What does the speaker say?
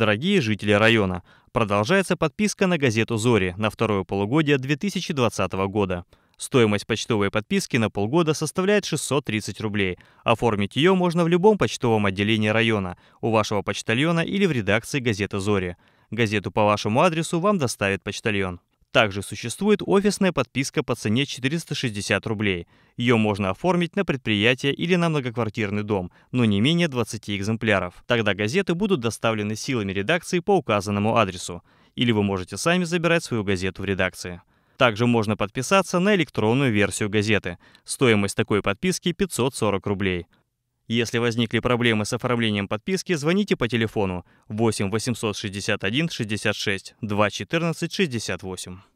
Дорогие жители района, продолжается подписка на газету «Зори» на второе полугодие 2020 года. Стоимость почтовой подписки на полгода составляет 630 рублей. Оформить ее можно в любом почтовом отделении района, у вашего почтальона или в редакции газеты «Зори». Газету по вашему адресу вам доставит почтальон. Также существует офисная подписка по цене 460 рублей. Ее можно оформить на предприятие или на многоквартирный дом, но не менее 20 экземпляров. Тогда газеты будут доставлены силами редакции по указанному адресу. Или вы можете сами забирать свою газету в редакции. Также можно подписаться на электронную версию газеты. Стоимость такой подписки 540 рублей. Если возникли проблемы с оформлением подписки, звоните по телефону 8 861 66 214 68.